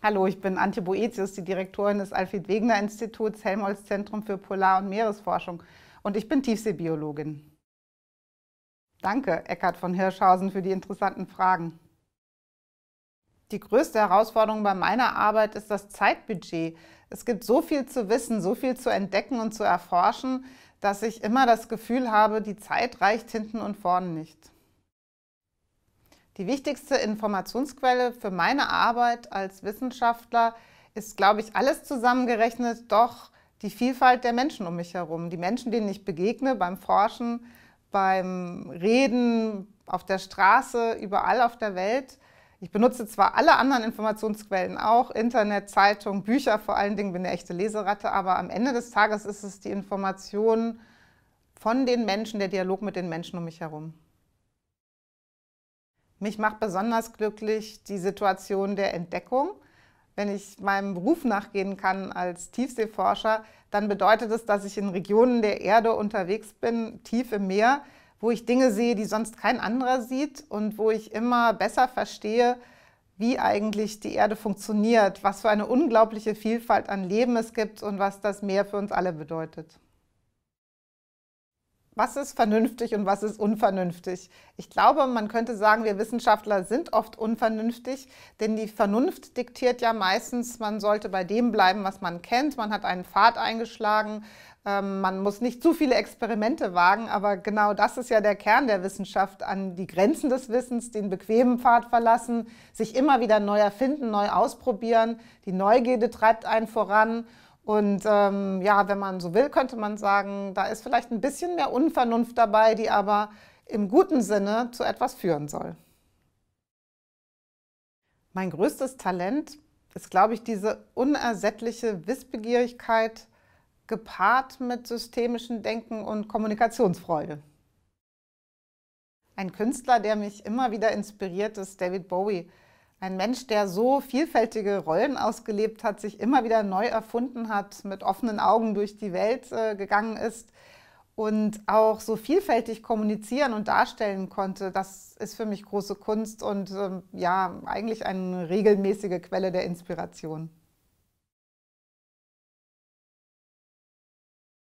Hallo, ich bin Antje Boetius, die Direktorin des Alfred Wegener Instituts Helmholtz Zentrum für Polar- und Meeresforschung und ich bin Tiefseebiologin. Danke, Eckhard von Hirschhausen, für die interessanten Fragen. Die größte Herausforderung bei meiner Arbeit ist das Zeitbudget. Es gibt so viel zu wissen, so viel zu entdecken und zu erforschen, dass ich immer das Gefühl habe, die Zeit reicht hinten und vorne nicht. Die wichtigste Informationsquelle für meine Arbeit als Wissenschaftler ist, glaube ich, alles zusammengerechnet doch die Vielfalt der Menschen um mich herum. Die Menschen, denen ich begegne beim Forschen, beim Reden, auf der Straße, überall auf der Welt. Ich benutze zwar alle anderen Informationsquellen auch, Internet, Zeitung, Bücher vor allen Dingen, bin eine echte Leseratte, aber am Ende des Tages ist es die Information von den Menschen, der Dialog mit den Menschen um mich herum. Mich macht besonders glücklich die Situation der Entdeckung. Wenn ich meinem Beruf nachgehen kann als Tiefseeforscher, dann bedeutet es, dass ich in Regionen der Erde unterwegs bin, tief im Meer, wo ich Dinge sehe, die sonst kein anderer sieht und wo ich immer besser verstehe, wie eigentlich die Erde funktioniert, was für eine unglaubliche Vielfalt an Leben es gibt und was das Meer für uns alle bedeutet was ist vernünftig und was ist unvernünftig. Ich glaube, man könnte sagen, wir Wissenschaftler sind oft unvernünftig, denn die Vernunft diktiert ja meistens, man sollte bei dem bleiben, was man kennt. Man hat einen Pfad eingeschlagen, ähm, man muss nicht zu viele Experimente wagen, aber genau das ist ja der Kern der Wissenschaft, an die Grenzen des Wissens, den bequemen Pfad verlassen, sich immer wieder neu erfinden, neu ausprobieren. Die Neugierde treibt einen voran. Und ähm, ja, wenn man so will, könnte man sagen, da ist vielleicht ein bisschen mehr Unvernunft dabei, die aber im guten Sinne zu etwas führen soll. Mein größtes Talent ist, glaube ich, diese unersättliche Wissbegierigkeit gepaart mit systemischem Denken und Kommunikationsfreude. Ein Künstler, der mich immer wieder inspiriert, ist David Bowie ein Mensch, der so vielfältige Rollen ausgelebt hat, sich immer wieder neu erfunden hat, mit offenen Augen durch die Welt äh, gegangen ist und auch so vielfältig kommunizieren und darstellen konnte, das ist für mich große Kunst und ähm, ja, eigentlich eine regelmäßige Quelle der Inspiration.